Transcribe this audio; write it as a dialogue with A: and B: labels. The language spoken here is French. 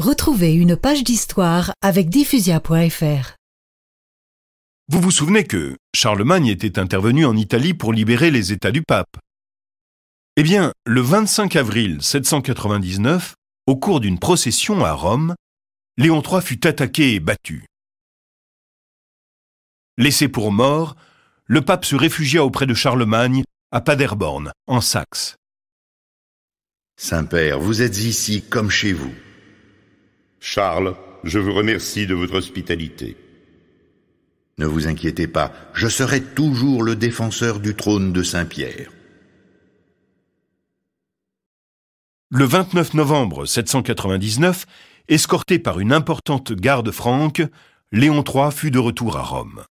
A: Retrouvez une page d'histoire avec diffusia.fr.
B: Vous vous souvenez que Charlemagne était intervenu en Italie pour libérer les États du pape. Eh bien, le 25 avril 799, au cours d'une procession à Rome, Léon III fut attaqué et battu. Laissé pour mort, le pape se réfugia auprès de Charlemagne à Paderborn, en Saxe.
C: Saint-Père, vous
B: êtes ici comme chez vous.
D: Charles, je vous remercie de votre hospitalité. Ne vous
E: inquiétez pas, je serai toujours le défenseur du trône de Saint-Pierre.
B: Le 29 novembre 799, escorté par une importante garde franque, Léon III fut de retour à Rome.